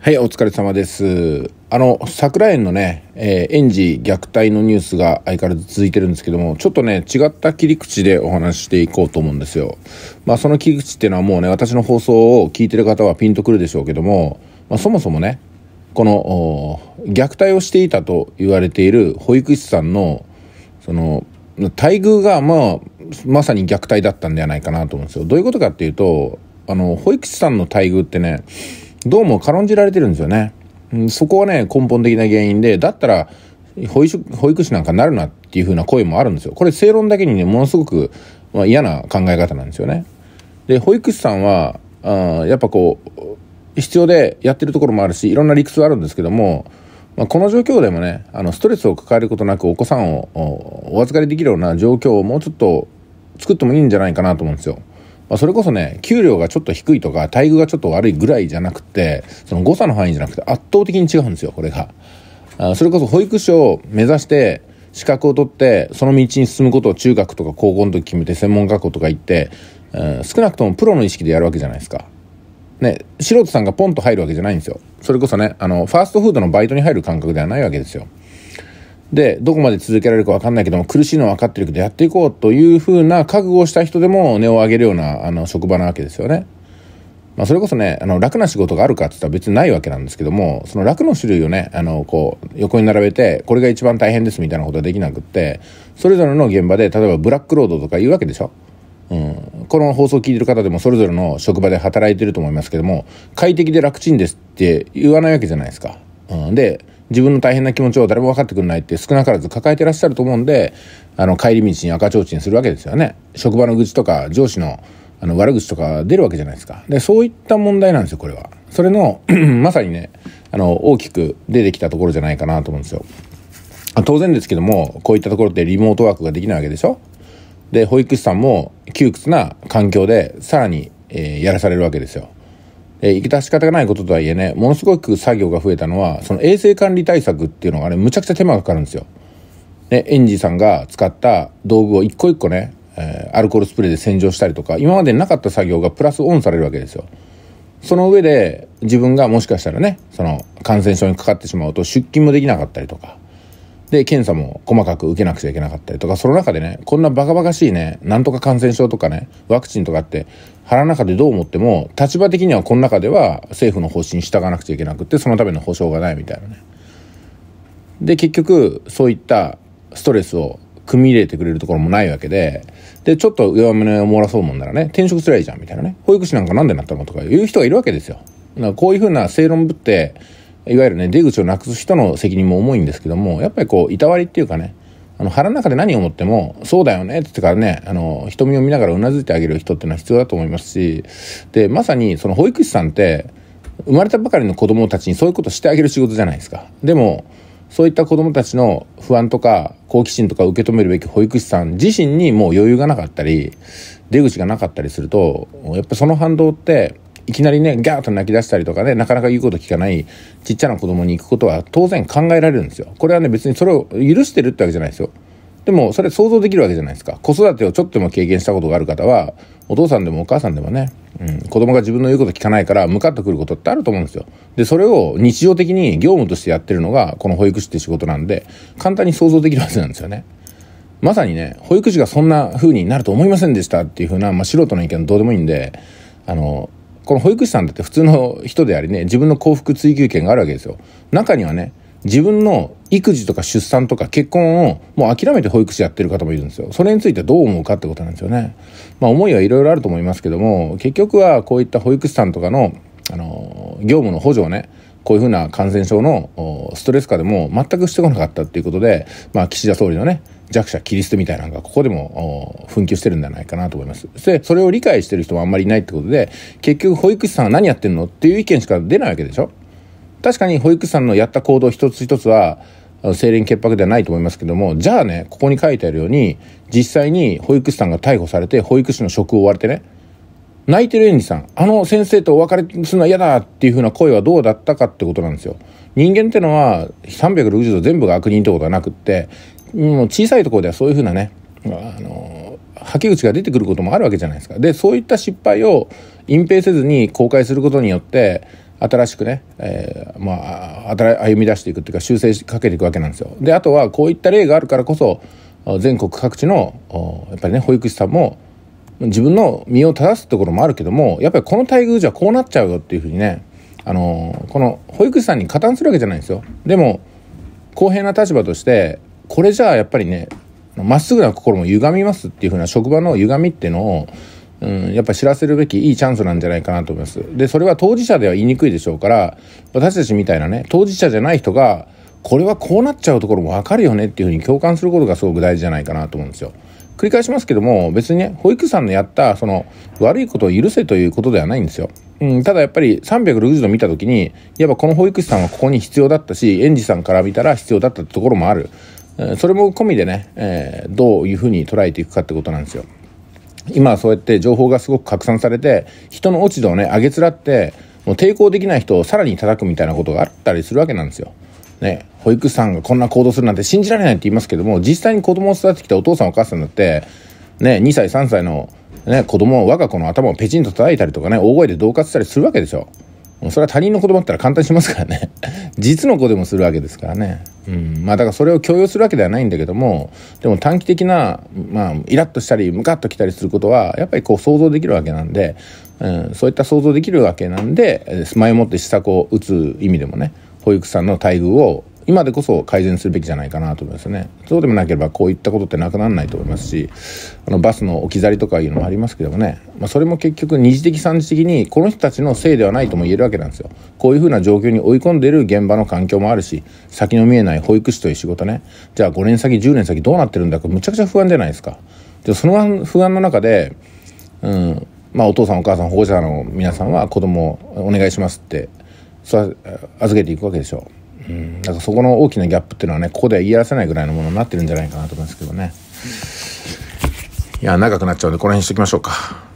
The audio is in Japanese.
はい、お疲れ様です。あの、桜園のね、えー、園児虐待のニュースが相変わらず続いてるんですけども、ちょっとね、違った切り口でお話していこうと思うんですよ。まあ、その切り口っていうのはもうね、私の放送を聞いてる方はピンとくるでしょうけども、まあ、そもそもね、この、虐待をしていたと言われている保育士さんの、その、待遇が、まあ、まさに虐待だったんではないかなと思うんですよ。どういうことかっていうと、あの、保育士さんの待遇ってね、どうも軽んじられてるんですよね。うん、そこはね、根本的な原因で、だったら保育、士なんかなるなっていう風な声もあるんですよ。これ正論だけにね、ものすごく、まあ、嫌な考え方なんですよね。で、保育士さんは、あやっぱこう、必要でやってるところもあるし、いろんな理屈はあるんですけども、まあ、この状況でもね、あの、ストレスを抱えることなくお子さんをお預かりできるような状況をもうちょっと作ってもいいんじゃないかなと思うんですよ。まあ、それこそね、給料がちょっと低いとか、待遇がちょっと悪いぐらいじゃなくて、その誤差の範囲じゃなくて圧倒的に違うんですよ、これが。あそれこそ保育所を目指して、資格を取って、その道に進むことを中学とか高校の時決めて、専門学校とか行って、うん、少なくともプロの意識でやるわけじゃないですか。ね、素人さんがポンと入るわけじゃないんですよ。それこそね、あの、ファーストフードのバイトに入る感覚ではないわけですよ。で、どこまで続けられるかわかんないけども、苦しいのは分かってるけど、やっていこうというふうな覚悟をした人でも値を上げるような、あの、職場なわけですよね。まあ、それこそね、あの、楽な仕事があるかって言ったら別にないわけなんですけども、その楽の種類をね、あの、こう、横に並べて、これが一番大変ですみたいなことはできなくって、それぞれの現場で、例えばブラックロードとか言うわけでしょうん、この放送を聞いてる方でもそれぞれの職場で働いてると思いますけども快適で楽ちんですって言わないわけじゃないですか。うん、で自分の大変な気持ちを誰も分かってくれないって少なからず抱えてらっしゃると思うんで、あの、帰り道に赤ちょうちんするわけですよね。職場の愚痴とか、上司のあの悪口とか出るわけじゃないですか。で、そういった問題なんですよ、これは。それの まさにね、あの、大きく出てきたところじゃないかなと思うんですよ。当然ですけども、こういったところってリモートワークができないわけでしょで、保育士さんも窮屈な環境でさらに、えー、やらされるわけですよ。えー、出し方がないこととはいえね、ものすごく作業が増えたのは、その衛生管理対策っていうのがね、むちゃくちゃ手間がかかるんですよ。ね、園児さんが使った道具を一個一個ね、えー、アルコールスプレーで洗浄したりとか、今までなかった作業がプラスオンされるわけですよ。その上で、自分がもしかしたらね、その感染症にかかってしまうと出勤もできなかったりとか、で、検査も細かく受けなくちゃいけなかったりとか、その中でね、こんなバカバカしいね、なんとか感染症とかね、ワクチンとかって、腹の中でどう思っても、立場的にはこの中では政府の方針に従わなくちゃいけなくって、そのための保障がないみたいなね。で、結局、そういったストレスを組み入れてくれるところもないわけで、で、ちょっと弱めの漏らそうもんならね、転職すりゃいいじゃんみたいなね。保育士なんかなんでなったのとかいう人がいるわけですよ。だからこういうふうな正論ぶって、いわゆるね、出口をなくす人の責任も重いんですけども、やっぱりこう、いたわりっていうかね、あの、腹の中で何を思っても、そうだよねって言ってからね、あの、瞳を見ながらうなずいてあげる人っていうのは必要だと思いますし、で、まさにその保育士さんって、生まれたばかりの子供たちにそういうことしてあげる仕事じゃないですか。でも、そういった子供たちの不安とか好奇心とか受け止めるべき保育士さん自身にもう余裕がなかったり、出口がなかったりすると、やっぱその反動っていきなりね、ガーッと泣き出したりとかね、なかなか言うこと聞かないちっちゃな子供に行くことは当然考えられるんですよ。これはね、別にそれを許してるってわけじゃないですよ。でも、それ想像できるわけじゃないですか。子育てをちょっとでも経験したことがある方は、お父さんでもお母さんでもね、うん、子供が自分の言うこと聞かないから、向かってくることってあると思うんですよ。で、それを日常的に業務としてやってるのが、この保育士って仕事なんで、簡単に想像できるはずなんですよね。まさにね、保育士がそんな風になると思いませんでしたっていう風な、まあ、素人の意見どうでもいいんで、あの、この保育士さんだって普通の人でありね、自分の幸福追求権があるわけですよ。中にはね、自分の育児とか出産とか結婚をもう諦めて保育士やってる方もいるんですよ。それについてどう思うかってことなんですよね。まあ思いはいろいろあると思いますけども、結局はこういった保育士さんとかの、あの、業務の補助をね、こういうふうな感染症のストレス下でも全くしてこなかったっていうことで、まあ岸田総理のね、弱者キリストみたいなのがここでも紛糾してるんじゃないかなと思います。で、それを理解してる人もあんまりいないってことで、結局保育士さんは何やってんのっていう意見しか出ないわけでしょ確かに保育士さんのやった行動一つ一つは、清廉潔白ではないと思いますけども、じゃあね、ここに書いてあるように、実際に保育士さんが逮捕されて、保育士の職を追われてね、泣いてる園児さん、あの先生とお別れするのは嫌だっていうふうな声はどうだったかってことなんですよ。人間ってのは360度全部が悪人ってことはなくって、うん、小さいところではそういうふうなね、あの、吐き口が出てくることもあるわけじゃないですか。で、そういった失敗を隠蔽せずに公開することによって、新しくね、えー、まあ、歩み出していくっていうか、修正しかけていくわけなんですよ。で、あとは、こういった例があるからこそ、全国各地の、やっぱりね、保育士さんも、自分の身を正すところもあるけども、やっぱりこの待遇じゃこうなっちゃうよっていうふうにね、あのー、この保育士さんに加担するわけじゃないんですよ。でも、公平な立場として、これじゃあやっぱりね、まっすぐな心も歪みますっていう風な職場の歪みっていうのを、うん、やっぱ知らせるべきいいチャンスなんじゃないかなと思います。で、それは当事者では言いにくいでしょうから、私たちみたいなね、当事者じゃない人が、これはこうなっちゃうところもわかるよねっていうふうに共感することがすごく大事じゃないかなと思うんですよ。繰り返しますけども、別にね、保育士さんのやった、その、悪いことを許せということではないんですよ。うん、ただやっぱり360度見た時に、いっぱこの保育士さんはここに必要だったし、園児さんから見たら必要だったところもある。それも込みでね、えー、どういうふうに捉えていくかってことなんですよ。今はそうやって情報がすごく拡散されて人の落ち度をね上げつらってもう抵抗できない人をさらに叩くみたいなことがあったりするわけなんですよ。ね、保育士さんがこんな行動するなんて信じられないって言いますけども実際に子供を育ててきたお父さんお母さんだって、ね、2歳3歳の、ね、子供を我が子の頭をペチンと叩いたりとかね大声で恫喝したりするわけでしょ。それは他人の子供だったら簡単しますからね 実の子でもするわけですからね。うん。まあだからそれを強要するわけではないんだけども、でも短期的な、まあ、イラッとしたり、ムカッときたりすることは、やっぱりこう想像できるわけなんで、うん、そういった想像できるわけなんで、前もって施策を打つ意味でもね、保育士さんの待遇を今でこそ改善するべきじゃないかなと思いますね。そうでもなければこういったことってなくならないと思いますし、あのバスの置き去りとかいうのもありますけどもね、まあ、それも結局二次的三次的にこの人たちのせいではないとも言えるわけなんですよ。こういうふうな状況に追い込んでいる現場の環境もあるし、先の見えない保育士という仕事ね、じゃあ5年先、10年先どうなってるんだか、むちゃくちゃ不安じゃないですか。で、その不安の中で、うん、まあ、お父さんお母さん保護者の皆さんは子供をお願いしますって預けていくわけでしょう。うん、だからそこの大きなギャップっていうのはねここでは言い合わせないぐらいのものになってるんじゃないかなと思いますけどねいや長くなっちゃうんでこの辺にしときましょうか。